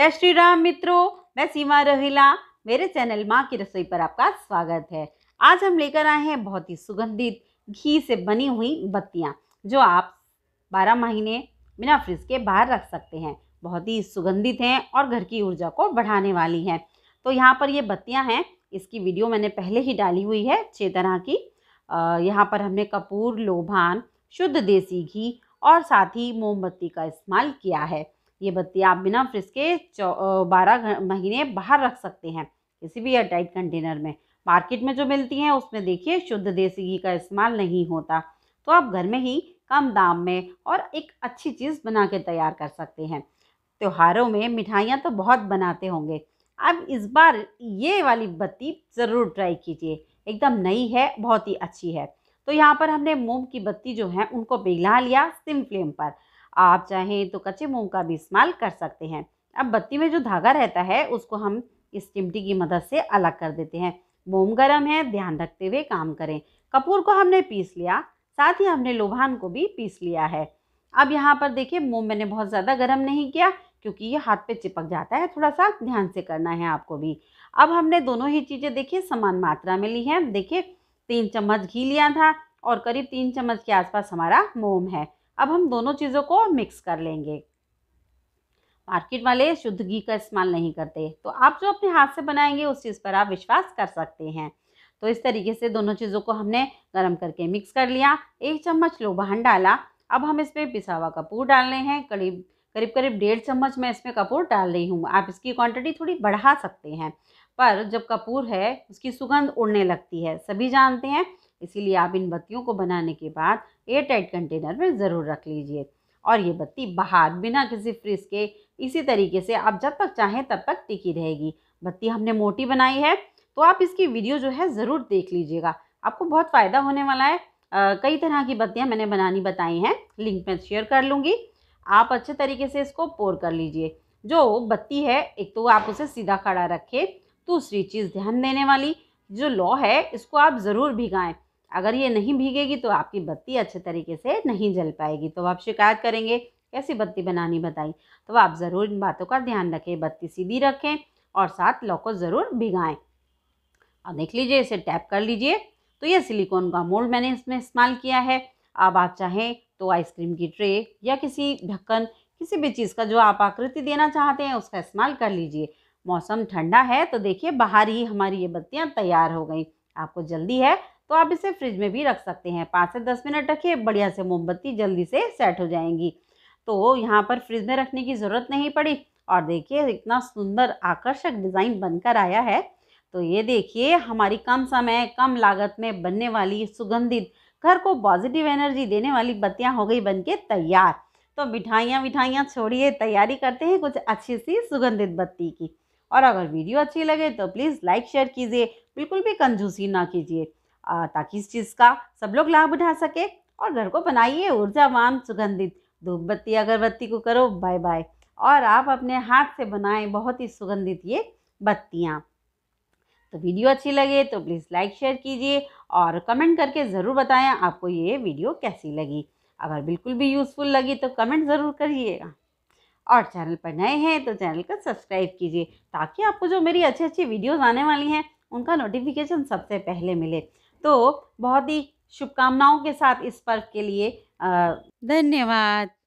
जय श्री राम मित्रों मैं सीमा रोहिला मेरे चैनल माँ की रसोई पर आपका स्वागत है आज हम लेकर आए हैं बहुत ही सुगंधित घी से बनी हुई बत्तियाँ जो आप 12 महीने बिना फ्रिज के बाहर रख सकते हैं बहुत ही सुगंधित हैं और घर की ऊर्जा को बढ़ाने वाली हैं तो यहाँ पर ये बत्तियाँ हैं इसकी वीडियो मैंने पहले ही डाली हुई है छः तरह की यहाँ पर हमने कपूर लोभान शुद्ध देसी घी और साथ ही मोमबत्ती का इस्तेमाल किया है ये बत्ती आप बिना फ्रिज के बारह महीने बाहर रख सकते हैं किसी भी एयरटाइट कंटेनर में मार्केट में जो मिलती हैं उसमें देखिए शुद्ध देसी घी का इस्तेमाल नहीं होता तो आप घर में ही कम दाम में और एक अच्छी चीज़ बना के तैयार कर सकते हैं त्योहारों में मिठाइयाँ तो बहुत बनाते होंगे अब इस बार ये वाली बत्ती ज़रूर ट्राई कीजिए एकदम नई है बहुत ही अच्छी है तो यहाँ पर हमने मूंग की बत्ती जो है उनको पिघला लिया सिम फ्लेम पर आप चाहें तो कच्चे मूंग का भी इस्तेमाल कर सकते हैं अब बत्ती में जो धागा रहता है उसको हम इस चिमटी की मदद से अलग कर देते हैं मोम गर्म है ध्यान रखते हुए काम करें कपूर को हमने पीस लिया साथ ही हमने लोभान को भी पीस लिया है अब यहाँ पर देखिए मोम मैंने बहुत ज़्यादा गर्म नहीं किया क्योंकि ये हाथ पे चिपक जाता है थोड़ा सा ध्यान से करना है आपको भी अब हमने दोनों ही चीज़ें देखिए समान मात्रा में ली हैं देखिए तीन चम्मच घी लिया था और करीब तीन चम्मच के आसपास हमारा मोम है अब हम दोनों चीज़ों को मिक्स कर लेंगे मार्केट वाले शुद्ध घी का इस्तेमाल नहीं करते तो आप जो अपने हाथ से बनाएंगे उस चीज़ पर आप विश्वास कर सकते हैं तो इस तरीके से दोनों चीज़ों को हमने गर्म करके मिक्स कर लिया एक चम्मच लोबहन डाला अब हम इसमें पिसा हुआ कपूर डालने हैं करीब करीब करीब डेढ़ चम्मच मैं इसमें कपूर डाल रही हूँ आप इसकी क्वांटिटी थोड़ी बढ़ा सकते हैं पर जब कपूर है उसकी सुगंध उड़ने लगती है सभी जानते हैं इसीलिए आप इन बत्तियों को बनाने के बाद एयर टाइट कंटेनर में ज़रूर रख लीजिए और ये बत्ती बाहर बिना किसी फ्रिज के इसी तरीके से आप जब तक चाहें तब तक टिकी रहेगी बत्ती हमने मोटी बनाई है तो आप इसकी वीडियो जो है ज़रूर देख लीजिएगा आपको बहुत फ़ायदा होने वाला है आ, कई तरह की बत्तियाँ मैंने बनानी बताई हैं लिंक में शेयर कर लूँगी आप अच्छे तरीके से इसको पोर कर लीजिए जो बत्ती है एक तो आप उसे सीधा खड़ा रखें दूसरी चीज़ ध्यान देने वाली जो लॉ है इसको आप ज़रूर भिगाएँ अगर ये नहीं भीगेगी तो आपकी बत्ती अच्छे तरीके से नहीं जल पाएगी तो आप शिकायत करेंगे कैसी बत्ती बनानी बताई तो आप ज़रूर इन बातों का ध्यान रखें बत्ती सीधी रखें और साथ लौ को ज़रूर भिगाएं और देख लीजिए इसे टैप कर लीजिए तो ये सिलिकॉन का मोल्ड मैंने इसमें इस्तेमाल किया है अब आप चाहें तो आइसक्रीम की ट्रे या किसी ढक्कन किसी भी चीज़ का जो आप आकृति देना चाहते हैं उसका इस्तेमाल कर लीजिए मौसम ठंडा है तो देखिए बाहर ही हमारी ये बत्तियाँ तैयार हो गई आपको जल्दी है तो आप इसे फ्रिज में भी रख सकते हैं पाँच से दस मिनट रखिए बढ़िया से मोमबत्ती जल्दी से सेट हो जाएंगी तो यहाँ पर फ्रिज में रखने की ज़रूरत नहीं पड़ी और देखिए इतना सुंदर आकर्षक डिज़ाइन बनकर आया है तो ये देखिए हमारी कम समय कम लागत में बनने वाली सुगंधित घर को पॉजिटिव एनर्जी देने वाली बत्तियाँ हो गई बनके तैयार तो मिठाइयाँ मिठाइयाँ छोड़िए तैयारी करते हैं कुछ अच्छी सी सुगंधित बत्ती की और अगर वीडियो अच्छी लगे तो प्लीज़ लाइक शेयर कीजिए बिल्कुल भी कंजूसी ना कीजिए ताकि इस चीज़ का सब लोग लाभ उठा सके और घर को बनाइए ऊर्जावान सुगंधित धूप बत्ती अगरबत्ती को करो बाय बाय और आप अपने हाथ से बनाएं बहुत ही सुगंधित ये बत्तियाँ तो वीडियो अच्छी लगे तो प्लीज़ लाइक शेयर कीजिए और कमेंट करके ज़रूर बताएं आपको ये वीडियो कैसी लगी अगर बिल्कुल भी यूज़फुल लगी तो कमेंट ज़रूर करिएगा और चैनल पर नए हैं तो चैनल को सब्सक्राइब कीजिए ताकि आपको जो मेरी अच्छी अच्छी वीडियोज़ आने वाली हैं उनका नोटिफिकेशन सबसे पहले मिले तो बहुत ही शुभकामनाओं के साथ इस पर्व के लिए धन्यवाद